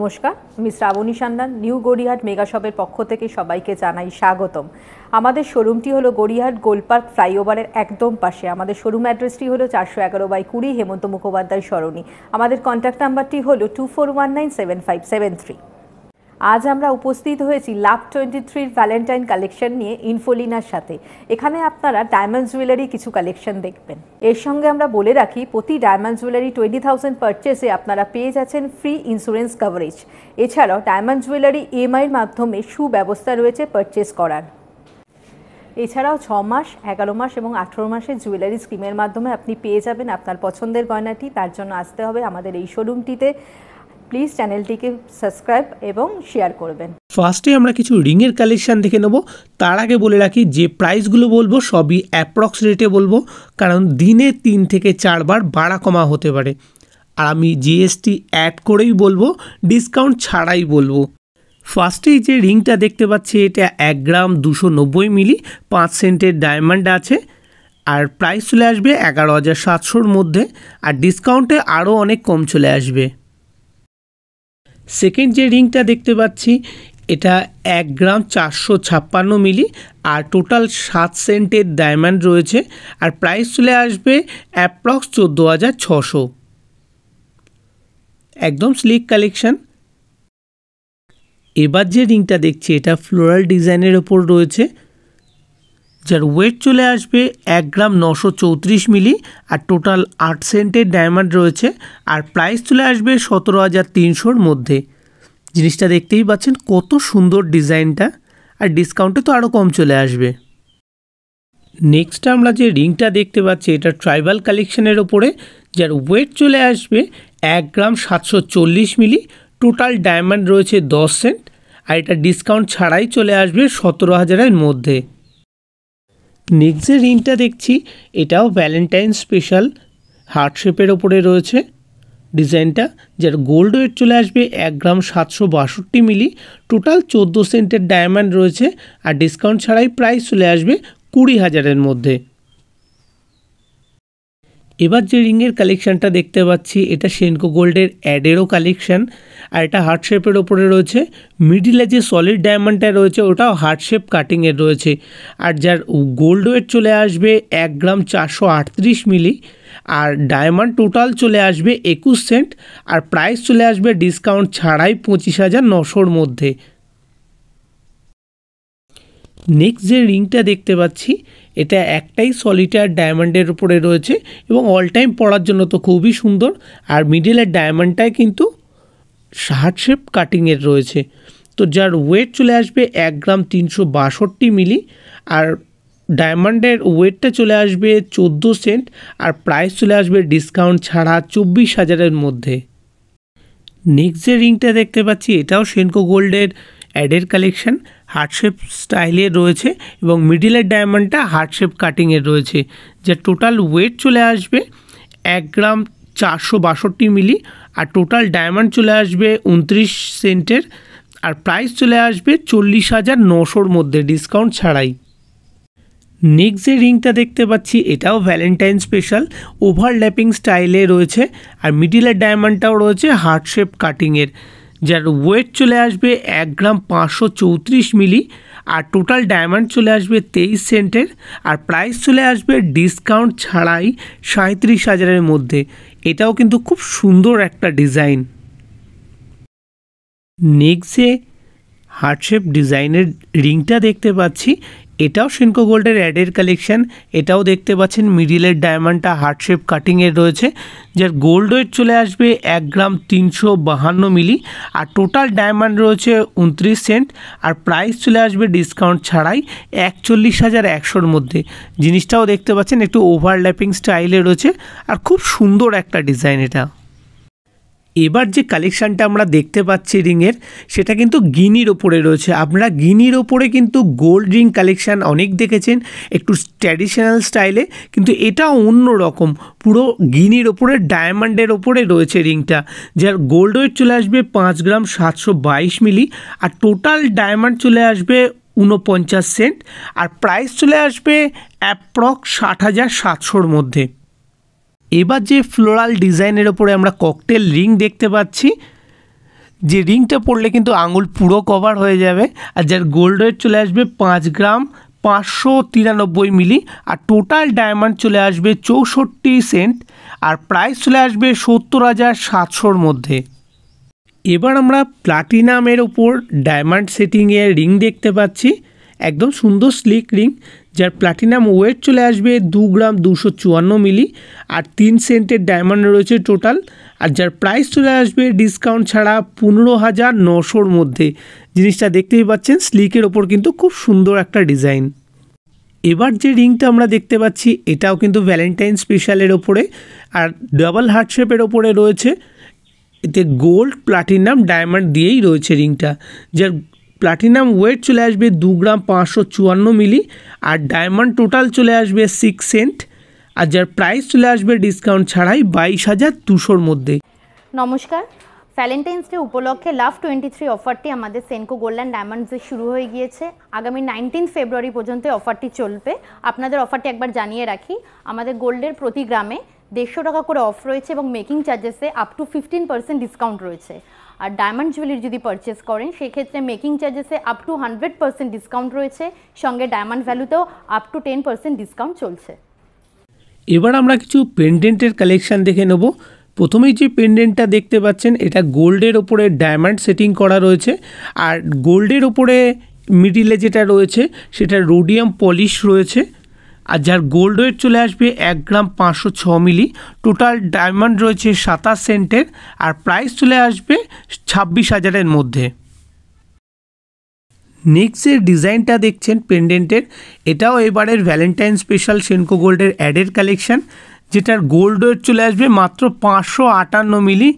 নমস্কার আমি শ্রাবণী সান্দান নিউ গড়িয়াহাট মেগাশপের পক্ষ থেকে সবাইকে জানাই স্বাগতম আমাদের শোরুমটি হলো গড়িয়াহাট গোলপার্ক ফ্লাইওভারের একদম পাশে আমাদের শোরুম অ্যাড্রেসটি হলো চারশো এগারো বাই কুড়ি হেমন্ত মুখোপাধ্যায় সরণি আমাদের কন্ট্যাক্ট নাম্বারটি হলো two four one nine seven five seven three আজ আমরা উপস্থিত হয়েছি লাভ টোয়েন্টি থ্রির ভ্যালেন্টাইন কালেকশন নিয়ে ইনফোলিনার সাথে এখানে আপনারা ডায়মন্ড জুয়েলারি কিছু কালেকশন দেখবেন এর সঙ্গে আমরা বলে রাখি প্রতি ডায়মন্ড জুয়েলারি টোয়েন্টি থাউজেন্ড পারচেসে আপনারা পেয়ে যাচ্ছেন ফ্রি ইন্স্যুরেন্স কভারেজ এছাড়াও ডায়মন্ড জুয়েলারি ইএমআইয়ের মাধ্যমে সুব্যবস্থা রয়েছে পারচেস করার এছাড়াও ছ মাস এগারো মাস এবং আঠেরো মাসের জুয়েলারি স্কিমের মাধ্যমে আপনি পেয়ে যাবেন আপনার পছন্দের গয়নাটি তার জন্য আসতে হবে আমাদের এই শোরুমটিতে প্লিজ চ্যানেলটিকে সাবস্ক্রাইব এবং শেয়ার করবেন ফার্স্টে আমরা কিছু রিংয়ের কালেকশান দেখে নেব তার আগে বলে রাখি যে প্রাইসগুলো বলবো সবই অ্যাপ্রক্স রেটে বলবো কারণ দিনে তিন থেকে চারবার বাড়া কমা হতে পারে আর আমি জিএসটি অ্যাড করেই বলবো ডিসকাউন্ট ছাড়াই বলবো ফার্স্টেই যে রিংটা দেখতে পাচ্ছি এটা এক গ্রাম দুশো নব্বই মিলি পাঁচ সেন্টের ডায়মন্ড আছে আর প্রাইস চলে আসবে এগারো হাজার সাতশোর মধ্যে আর ডিসকাউন্টে আরও অনেক কম চলে আসবে সেকেন্ড যে রিংটা দেখতে পাচ্ছি এটা এক গ্রাম চারশো ছাপ্পান্ন মিলি আর টোটাল সাত সেন্টের ডায়মন্ড রয়েছে আর প্রাইস চলে আসবে অ্যাপ্রক্স চোদ্দো হাজার ছশো একদম স্লিক কালেকশান এবার যে রিংটা দেখছি এটা ফ্লোরাল ডিজাইনের ওপর রয়েছে যার ওয়েট চলে আসবে এক গ্রাম নশো চৌত্রিশ মিলি আর টোটাল আট সেন্টের ডায়মন্ড রয়েছে আর প্রাইস চলে আসবে সতেরো হাজার তিনশোর মধ্যে জিনিসটা দেখতেই পাচ্ছেন কত সুন্দর ডিজাইনটা আর ডিসকাউন্টে তো আরও কম চলে আসবে নেক্সট আমরা যে রিংটা দেখতে পাচ্ছি এটা ট্রাইবাল কালেকশনের ওপরে যার ওয়েট চলে আসবে এক গ্রাম সাতশো চল্লিশ মিলি টোটাল ডায়মন্ড রয়েছে দশ সেন্ট আর এটা ডিসকাউন্ট ছাড়াই চলে আসবে সতেরো হাজারের মধ্যে নেক্সট যে রিংটা দেখছি এটাও ভ্যালেন্টাইন স্পেশাল হার্ট শেপের ওপরে রয়েছে ডিজাইনটা যার গোল্ড ওয়েট চলে আসবে এক গ্রাম সাতশো বাষট্টি মিলি টোটাল চোদ্দো সেন্টের ডায়মন্ড রয়েছে আর ডিসকাউন্ট ছাড়াই প্রাইস চলে আসবে কুড়ি হাজারের মধ্যে এবার যে রিংয়ের কালেকশানটা দেখতে পাচ্ছি এটা সেনকো গোল্ডের অ্যাডেরও কালেকশান আর এটা হার্ট শেপের ওপরে রয়েছে মিডিলে যে সলিড ডায়মন্ডটা রয়েছে ওটাও হার্ট শেপ কাটিংয়ের রয়েছে আর যার গোল্ড ওয়েট চলে আসবে এক গ্রাম চারশো আটত্রিশ মিলি আর ডায়মন্ড টোটাল চলে আসবে একুশ সেন্ট আর প্রাইস চলে আসবে ডিসকাউন্ট ছাড়াই পঁচিশ হাজার নশোর মধ্যে নেক্সট যে রিংটা দেখতে পাচ্ছি এটা একটাই সলিটার ডায়মন্ডের উপরে রয়েছে এবং অল টাইম পড়ার জন্য তো খুবই সুন্দর আর মিডিলের ডায়মন্ডটায় কিন্তু হার্ট শেপ কাটিংয়ের রয়েছে তো যার ওয়েট চলে আসবে এক গ্রাম তিনশো বাষট্টি মিলি আর ডায়মন্ডের ওয়েটটা চলে আসবে চোদ্দো সেন্ট আর প্রাইস চলে আসবে ডিসকাউন্ট ছাড়া চব্বিশ হাজারের মধ্যে নেক্সট যে রিংটা দেখতে পাচ্ছি এটাও সেনকো গোল্ডের অ্যাডের কালেকশন হার্টশেপ স্টাইলের রয়েছে এবং মিডিলের ডায়মন্ডটা হার্টশেপ কাটিংয়ের রয়েছে যে টোটাল ওয়েট চলে আসবে এক গ্রাম চারশো বাষট্টি মিলি আর টোটাল ডায়মন্ড চলে আসবে উনত্রিশ সেন্টের আর প্রাইস চলে আসবে চল্লিশ হাজার নশোর মধ্যে ডিসকাউন্ট ছাড়াই নেক্সট যে রিংটা দেখতে পাচ্ছি এটাও ভ্যালেন্টাইন স্পেশাল ওভারল্যাপিং স্টাইলে রয়েছে আর মিডিলের ডায়মন্ডটাও রয়েছে হার্টশেপ কাটিংয়ের যার ওয়েট চলে আসবে এক গ্রাম পাঁচশো চৌত্রিশ মিলি আর টোটাল ডায়মন্ড চলে আসবে তেইশ সেন্টের আর প্রাইস চলে আসবে ডিসকাউন্ট ছাড়াই সাঁত্রিশ হাজারের মধ্যে এটাও কিন্তু খুব সুন্দর একটা ডিজাইন নেক্সে হার্টশেপ ডিজাইনের রিংটা দেখতে পাচ্ছি এটাও সিনকো গোল্ডের অ্যাডের কালেকশান এটাও দেখতে পাচ্ছেন মিডিলের ডায়মন্ডটা হার্টশেপ শেপ কাটিংয়ের রয়েছে যার গোল্ড ওয়েট চলে আসবে এক গ্রাম তিনশো বাহান্ন মিলি আর টোটাল ডায়মন্ড রয়েছে উনত্রিশ সেন্ট আর প্রাইস চলে আসবে ডিসকাউন্ট ছাড়াই একচল্লিশ হাজার একশোর মধ্যে জিনিসটাও দেখতে পাচ্ছেন একটু ওভারল্যাপিং স্টাইলে রয়েছে আর খুব সুন্দর একটা ডিজাইন এটা এবার যে কালেকশানটা আমরা দেখতে পাচ্ছি রিংয়ের সেটা কিন্তু গিনির ওপরে রয়েছে আপনারা গিনির ওপরে কিন্তু গোল্ড রিং কালেকশান অনেক দেখেছেন একটু ট্র্যাডিশনাল স্টাইলে কিন্তু এটা অন্য রকম পুরো গিনির ওপরে ডায়মন্ডের ওপরে রয়েছে রিংটা যার গোল্ড ওয়েট চলে আসবে পাঁচ গ্রাম সাতশো বাইশ মিলি আর টোটাল ডায়মন্ড চলে আসবে উনপঞ্চাশ সেন্ট আর প্রাইস চলে আসবে অ্যাপ্রক্স ষাট হাজার সাতশোর মধ্যে এবার যে ফ্লোরাল ডিজাইনের ওপরে আমরা ককটেল রিং দেখতে পাচ্ছি যে রিংটা পড়লে কিন্তু আঙুল পুরো কভার হয়ে যাবে আর যার গোল্ড রেট চলে আসবে পাঁচ গ্রাম পাঁচশো তিরানব্বই মিলি আর টোটাল ডায়মন্ড চলে আসবে চৌষট্টি সেন্ট আর প্রাইস চলে আসবে সত্তর হাজার সাতশোর মধ্যে এবার আমরা প্লাটিনামের ওপর ডায়মন্ড সেটিংয়ের রিং দেখতে পাচ্ছি একদম সুন্দর স্লিক রিং যার প্লাটিনাম ওয়েট চলে আসবে দু গ্রাম দুশো চুয়ান্ন মিলি আর তিন সেন্টের ডায়মন্ড রয়েছে টোটাল আর যার প্রাইস চলে আসবে ডিসকাউন্ট ছাড়া পনেরো হাজার নশোর মধ্যে জিনিসটা দেখতেই পাচ্ছেন স্লিকের ওপর কিন্তু খুব সুন্দর একটা ডিজাইন এবার যে রিংটা আমরা দেখতে পাচ্ছি এটাও কিন্তু ভ্যালেন্টাইন স্পেশালের ওপরে আর ডাবল হার্ট শেপের ওপরে রয়েছে এতে গোল্ড প্লাটিনাম ডায়মন্ড দিয়েই রয়েছে রিংটা যার প্লাটিনাম ওয়েট চলে আসবে দু গ্রাম পাঁচশো চুয়ান্ন মিলি আর ডায়মন্ড টোটাল চলে আসবে সিক্স সেন্ট আর যার প্রাইস চলে আসবে ডিসকাউন্ট ছাড়াই বাইশ হাজার দুশোর মধ্যে নমস্কার ভ্যালেন্টাইন্স ডে উপলক্ষে লাভ টোয়েন্টি থ্রি অফারটি আমাদের সেনকো গোল্ড ডায়মন্ডসে শুরু হয়ে গিয়েছে আগামী নাইনটিন ফেব্রুয়ারি পর্যন্ত অফারটি চলবে আপনাদের অফারটি একবার জানিয়ে রাখি আমাদের গোল্ডের প্রতি গ্রামে দেড়শো টাকা করে অফ রয়েছে এবং মেকিং চার্জেসে up to fifteen percent discount রয়েছে আর ডায়মন্ড জুয়েলারি যদি পারচেস করেন সেক্ষেত্রে মেকিং চার্জেসে up to hundred percent discount রয়েছে সঙ্গে ডায়মন্ড ভ্যালুতেও up to ten percent discount চলছে এবার আমরা কিছু পেন্ডেন্টের কালেকশন দেখে নেব প্রথমেই যে পেন্ডেন্টটা দেখতে পাচ্ছেন এটা গোল্ডের ওপরে ডায়মন্ড সেটিং করা রয়েছে আর গোল্ডের ওপরে মিডিলে যেটা রয়েছে সেটা রোডিয়াম পলিশ রয়েছে আর যার গোল্ড ওয়েট চলে আসবে এক গ্রাম পাঁচশো ছ মিলি টোটাল ডায়মন্ড রয়েছে সাতাশ সেন্টের আর প্রাইস চলে আসবে ছাব্বিশ হাজারের মধ্যে নেক্সের ডিজাইনটা দেখছেন পেন্ডেন্টের এটাও এবারের ভ্যালেন্টাইন স্পেশাল সেনকো গোল্ডের অ্যাডের কালেকশান যেটার গোল্ড ওয়েট চলে আসবে মাত্র পাঁচশো আটান্ন মিলি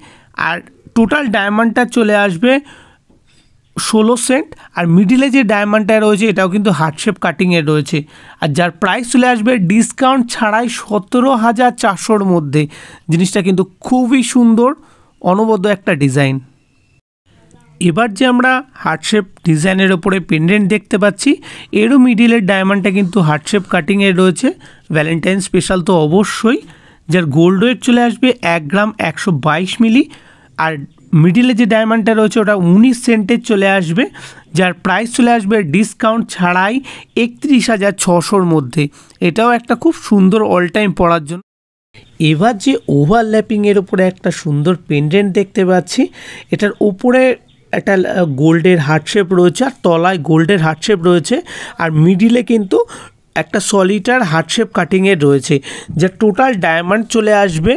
আর টোটাল ডায়মন্ডটা চলে আসবে ষোলো সেন্ট আর মিডিলে যে ডায়মন্ডটা রয়েছে এটাও কিন্তু হার্ডশেপ কাটিংয়ে রয়েছে আর যার প্রাইস চলে আসবে ডিসকাউন্ট ছাড়াই সতেরো হাজার চারশোর মধ্যে জিনিসটা কিন্তু খুবই সুন্দর অনবদ্য একটা ডিজাইন এবার যে আমরা হার্টশেপ ডিজাইনের ওপরে পেন্ডেন্ট দেখতে পাচ্ছি এরও মিডিলের ডায়মন্ডটা কিন্তু হার্টশেপ কাটিংয়ে রয়েছে ভ্যালেন্টাইন স্পেশাল তো অবশ্যই যার গোল্ড ওয়েট চলে আসবে এক গ্রাম একশো মিলি আর মিডিলে যে ডায়মন্ডটা রয়েছে ওটা উনিশ সেন্টের চলে আসবে যার প্রাইস চলে আসবে ডিসকাউন্ট ছাড়াই একত্রিশ হাজার ছশোর মধ্যে এটাও একটা খুব সুন্দর অল টাইম পড়ার জন্য এবার যে ওভারল্যাপিংয়ের ওপরে একটা সুন্দর পেন্ডেন্ট দেখতে পাচ্ছি এটার ওপরে একটা গোল্ডের হার্টশেপ রয়েছে আর তলায় গোল্ডের হার্টশেপ রয়েছে আর মিডিলে কিন্তু একটা সলিটার হার্টশেপ কাটিংয়ের রয়েছে যা টোটাল ডায়মন্ড চলে আসবে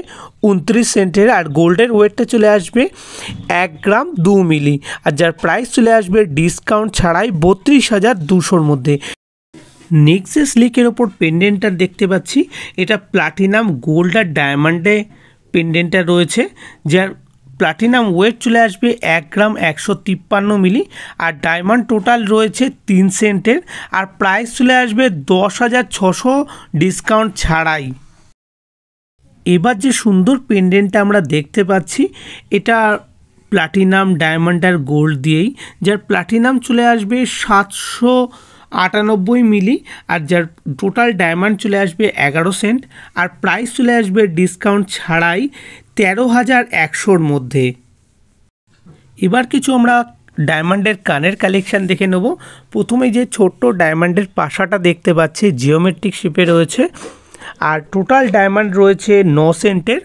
উনত্রিশ সেন্টের আর গোল্ডের ওয়েটটা চলে আসবে এক গ্রাম দু মিলি আর যার প্রাইস চলে আসবে ডিসকাউন্ট ছাড়াই বত্রিশ হাজার দুশোর মধ্যে নেক্সেস লিকের ওপর পেন্ডেন্টটা দেখতে পাচ্ছি এটা প্লাটিনাম গোল্ড আর ডায়মন্ডে পেন্ডেন্টটা রয়েছে যার প্লাটিনাম ওয়েট চলে আসবে এক গ্রাম একশো তিপ্পান্ন মিলি আর ডায়মন্ড টোটাল রয়েছে তিন সেন্টের আর প্রাইস চলে আসবে দশ হাজার ছশো ডিসকাউন্ট ছাড়াই এবার যে সুন্দর পেন্ডেন্টটা আমরা দেখতে পাচ্ছি এটা প্লাটিনাম ডায়মন্ড আর গোল্ড দিয়েই যার প্লাটিনাম চলে আসবে সাতশো আটানব্বই মিলি আর যার টোটাল ডায়মন্ড চলে আসবে এগারো সেন্ট আর প্রাইস চলে আসবে ডিসকাউন্ট ছাড়াই তেরো হাজার একশোর মধ্যে এবার কিছু আমরা ডায়মন্ডের কানের কালেকশান দেখে নেব প্রথমে যে ছোট্ট ডায়মন্ডের পাশাটা দেখতে পাচ্ছি জিওমেট্রিক শেপে রয়েছে আর টোটাল ডায়মন্ড রয়েছে ন সেন্টের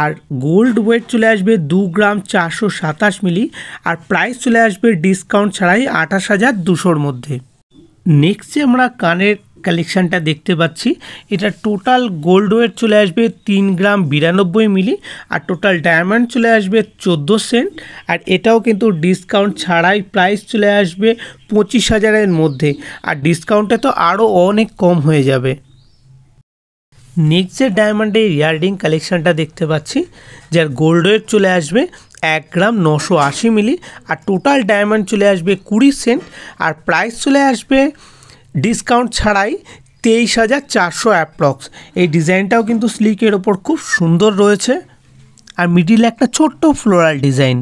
আর গোল্ড ওয়েট চলে আসবে দু গ্রাম চারশো সাতাশ মিলি আর প্রাইস চলে আসবে ডিসকাউন্ট ছাড়াই আঠাশ হাজার দুশোর মধ্যে নেক্সট যে আমরা কানের কালেকশানটা দেখতে পাচ্ছি এটা টোটাল গোল্ড ওয়েট চলে আসবে তিন গ্রাম বিরানব্বই মিলি আর টোটাল ডায়মন্ড চলে আসবে চোদ্দো সেন্ট আর এটাও কিন্তু ডিসকাউন্ট ছাড়াই প্রাইস চলে আসবে পঁচিশ হাজারের মধ্যে আর ডিসকাউন্টে তো আরও অনেক কম হয়ে যাবে নেক্সট যে ডায়মন্ডের ইয়ারডিং কালেকশানটা দেখতে পাচ্ছি যার গোল্ড ওয়েট চলে আসবে এক গ্রাম নশো আশি মিলি আর টোটাল ডায়মন্ড চলে আসবে কুড়ি সেন্ট আর প্রাইস চলে আসবে ডিসকাউন্ট ছাড়াই তেইশ হাজার চারশো অ্যাপ্রক্স এই ডিজাইনটাও কিন্তু স্লিকের ওপর খুব সুন্দর রয়েছে আর মিডিলে একটা ছোট্ট ফ্লোরাল ডিজাইন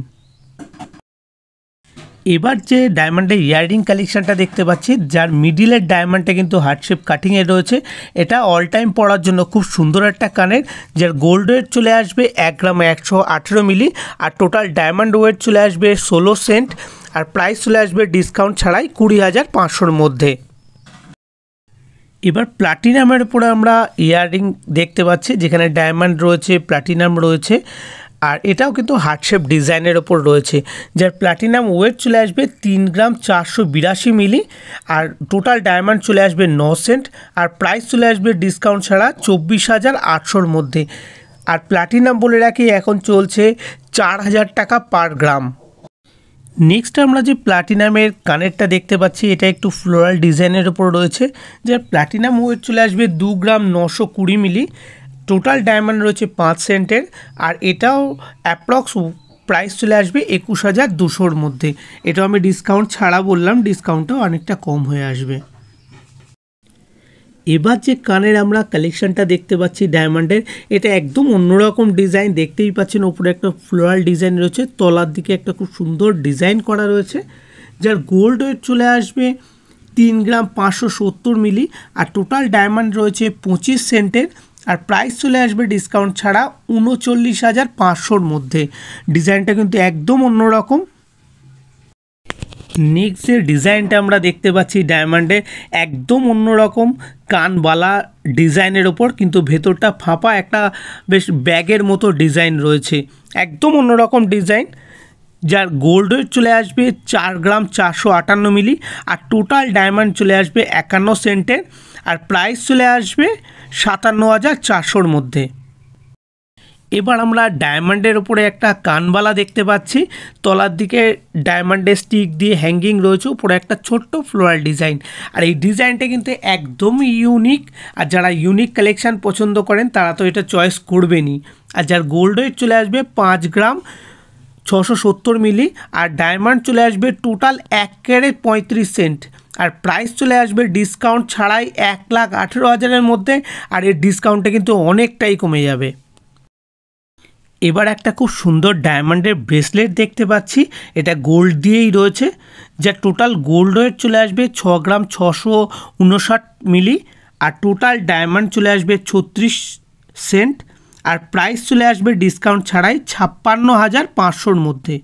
এবার যে ডায়মন্ডের ইয়াররিং কালেকশানটা দেখতে পাচ্ছি যার মিডিলের ডায়মন্ডটা কিন্তু হার্ডশেপ কাটিংয়ে রয়েছে এটা অল টাইম পরার জন্য খুব সুন্দর একটা কানের যার গোল্ড ওয়েট চলে আসবে এক গ্রামে একশো আঠেরো মিলি আর টোটাল ডায়মন্ড ওয়েট চলে আসবে ষোলো সেন্ট আর প্রাইস চলে আসবে ডিসকাউন্ট ছাড়াই কুড়ি হাজার পাঁচশোর মধ্যে এবার প্লাটিনামের উপরে আমরা ইয়াররিং দেখতে পাচ্ছি যেখানে ডায়মন্ড রয়েছে প্লাটিনাম রয়েছে আর এটাও কিন্তু হার্টশেপ ডিজাইনের ওপর রয়েছে যার প্লাটিনাম ওয়েট চলে আসবে তিন গ্রাম চারশো বিরাশি মিলি আর টোটাল ডায়মন্ড চলে আসবে ন সেন্ট আর প্রাইস চলে আসবে ডিসকাউন্ট ছাড়া চব্বিশ হাজার আটশোর মধ্যে আর প্লাটিনাম বলে রাখি এখন চলছে চার হাজার টাকা পার গ্রাম নেক্সট আমরা যে প্লাটিনামের কানেরটা দেখতে পাচ্ছি এটা একটু ফ্লোরাল ডিজাইনের ওপর রয়েছে যার প্ল্যাটিনাম ওয়েট চলে আসবে দু গ্রাম নশো কুড়ি মিলি টোটাল ডায়মন্ড রয়েছে পাঁচ সেন্টের আর এটাও অ্যাপ্রক্স প্রাইস চলে আসবে একুশ হাজার দুশোর মধ্যে এটাও আমি ডিসকাউন্ট ছাড়া বললাম ডিসকাউন্টটাও অনেকটা কম হয়ে আসবে এবার যে কানের আমরা কালেকশানটা দেখতে পাচ্ছি ডায়মন্ডের এটা একদম অন্যরকম ডিজাইন দেখতেই পাচ্ছেন ওপরে একটা ফ্লোরাল ডিজাইন রয়েছে তলার দিকে একটা খুব সুন্দর ডিজাইন করা রয়েছে যার গোল্ড ওয়েট চলে আসবে তিন গ্রাম পাঁচশো সত্তর মিলি আর টোটাল ডায়মন্ড রয়েছে পঁচিশ সেন্টের আর প্রাইস চলে আসবে ডিসকাউন্ট ছাড়া উনচল্লিশ হাজার পাঁচশোর মধ্যে ডিজাইনটা কিন্তু একদম অন্যরকম নেক্সট যে ডিজাইনটা আমরা দেখতে পাচ্ছি ডায়মন্ডে একদম অন্যরকম কানবালা ডিজাইনের ওপর কিন্তু ভেতরটা ফাঁপা একটা বেশ ব্যাগের মতো ডিজাইন রয়েছে একদম অন্যরকম ডিজাইন যার গোল্ড চলে আসবে চার গ্রাম চারশো আটান্ন মিলি আর টোটাল ডায়মন্ড চলে আসবে একান্ন সেন্টের আর প্রাইস চলে আসবে সাতান্ন হাজার চারশোর মধ্যে এবার আমরা ডায়মন্ডের ওপরে একটা কানবালা দেখতে পাচ্ছি তলার দিকে ডায়মন্ডের স্টিক দিয়ে হ্যাঙ্গিং রয়েছে উপরে একটা ছোট্ট ফ্লোরাল ডিজাইন আর এই ডিজাইনটা কিন্তু একদমই ইউনিক আর যারা ইউনিক কালেকশান পছন্দ করেন তারা তো এটা চয়েস করবেনই আর যার গোল্ড ওয়েট চলে আসবে পাঁচ গ্রাম ছশো সত্তর মিলি আর ডায়মন্ড চলে আসবে টোটাল এক ক্যারেট পঁয়ত্রিশ সেন্ট আর প্রাইস চলে আসবে ডিসকাউন্ট ছাড়াই এক লাখ আঠেরো হাজারের মধ্যে আর এর ডিসকাউন্টটা কিন্তু অনেকটাই কমে যাবে এবার একটা খুব সুন্দর ডায়মন্ডের ব্রেসলেট দেখতে পাচ্ছি এটা গোল্ড দিয়েই রয়েছে যা টোটাল গোল্ড ওয়েট চলে আসবে ছ গ্রাম ছশো উনষাট মিলি আর টোটাল ডায়মন্ড চলে আসবে ছত্রিশ সেন্ট আর প্রাইস চলে আসবে ডিসকাউন্ট ছাড়াই ছাপ্পান্ন হাজার পাঁচশোর মধ্যে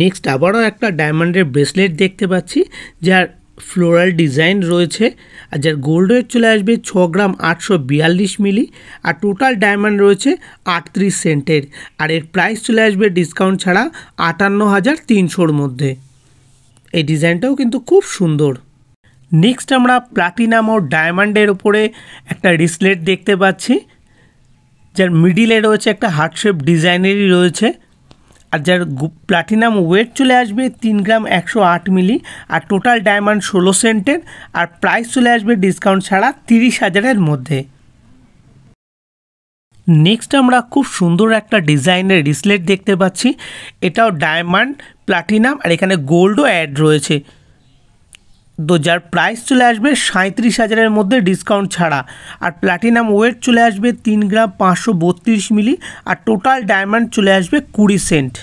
নেক্সট আবারও একটা ডায়মন্ডের ব্রেসলেট দেখতে পাচ্ছি যার ফ্লোরাল ডিজাইন রয়েছে আর যার গোল্ড ওয়েট চলে আসবে ছ গ্রাম আটশো বিয়াল্লিশ মিলি আর টোটাল ডায়মন্ড রয়েছে আটত্রিশ সেন্টের আর এর প্রাইস চলে আসবে ডিসকাউন্ট ছাড়া আটান্ন হাজার তিনশোর মধ্যে এই ডিজাইনটাও কিন্তু খুব সুন্দর নেক্সট আমরা প্লাটিনাম ও ডায়মন্ডের ওপরে একটা রিসলেট দেখতে পাচ্ছি যার মিডিলে রয়েছে একটা হার্টশেপ ডিজাইনেরই রয়েছে আর যার প্লাটিনাম ওয়েট চলে আসবে তিন গ্রাম একশো আট মিলি আর টোটাল ডায়মন্ড ষোলো সেন্টের আর প্রাইস চলে আসবে ডিসকাউন্ট ছাড়া তিরিশ হাজারের মধ্যে নেক্সট আমরা খুব সুন্দর একটা ডিজাইনের রিসলেট দেখতে পাচ্ছি এটাও ডায়মন্ড প্লাটিনাম আর এখানে গোল্ডও অ্যাড রয়েছে তো যার প্রাইস চলে আসবে সাঁত্রিশ হাজারের মধ্যে ডিসকাউন্ট ছাড়া আর প্ল্যাটিনাম ওয়েট চলে আসবে তিন গ্রাম পাঁচশো বত্রিশ মিলি আর টোটাল ডায়মন্ড চলে আসবে কুড়ি সেন্ট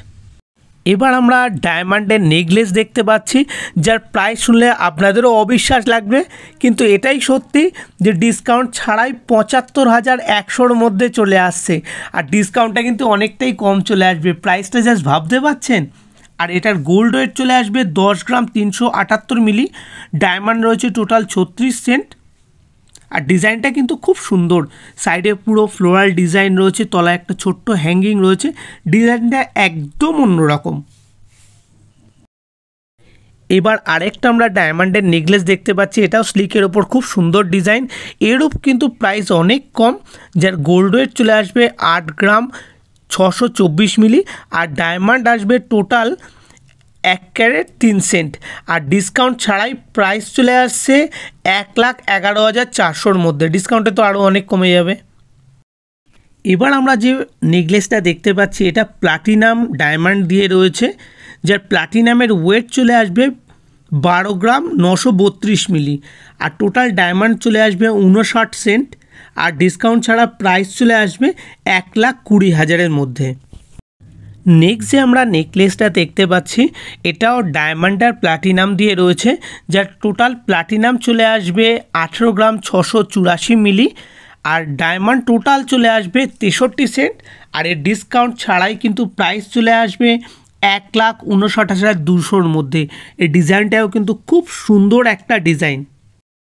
এবার আমরা ডায়মন্ডের নেকলেস দেখতে পাচ্ছি যার প্রাইস শুনলে আপনাদেরও অবিশ্বাস লাগবে কিন্তু এটাই সত্যি যে ডিসকাউন্ট ছাড়াই পঁচাত্তর হাজার একশোর মধ্যে চলে আসছে আর ডিসকাউন্টটা কিন্তু অনেকটাই কম চলে আসবে প্রাইসটা জাস্ট ভাবতে পারছেন আর এটার গোল্ড ওয়েট চলে আসবে দশ গ্রাম তিনশো আটাত্তর মিলি ডায়মন্ড রয়েছে টোটাল ছত্রিশ সেন্ট আর ডিজাইনটা কিন্তু খুব সুন্দর সাইডে পুরো ফ্লোরাল ডিজাইন রয়েছে তলায় একটা ছোট্ট হ্যাঙ্গিং রয়েছে ডিজাইনটা একদম অন্যরকম এবার আরেকটা আমরা ডায়মন্ডের নেকলেস দেখতে পাচ্ছি এটাও স্লিকের ওপর খুব সুন্দর ডিজাইন এরূপ কিন্তু প্রাইস অনেক কম যার গোল্ড ওয়েট চলে আসবে আট গ্রাম ছশো মিলি আর ডায়মন্ড আসবে টোটাল এক ক্যারেট তিন সেন্ট আর ডিসকাউন্ট ছাড়াই প্রাইস চলে আসছে এক লাখ এগারো হাজার চারশোর মধ্যে ডিসকাউন্টে তো আরও অনেক কমে যাবে এবার আমরা যে নেকলেসটা দেখতে পাচ্ছি এটা প্লাটিনাম ডায়মন্ড দিয়ে রয়েছে যার প্লাটিনামের ওয়েট চলে আসবে বারো গ্রাম নশো বত্রিশ মিলি আর টোটাল ডায়মন্ড চলে আসবে উনষাট সেন্ট আর ডিসকাউন্ট ছাড়া প্রাইস চলে আসবে এক লাখ কুড়ি হাজারের মধ্যে নেক্সট যে আমরা নেকলেসটা দেখতে পাচ্ছি এটাও ডায়মন্ড আর প্লাটিনাম দিয়ে রয়েছে যার টোটাল প্লাটিনাম চলে আসবে আঠেরো গ্রাম ছশো চুরাশি মিলি আর ডায়মন্ড টোটাল চলে আসবে তেষট্টি সেন্ট আর এর ডিসকাউন্ট ছাড়াই কিন্তু প্রাইস চলে আসবে এক লাখ উনষাট হাজার দুশোর মধ্যে এই ডিজাইনটাও কিন্তু খুব সুন্দর একটা ডিজাইন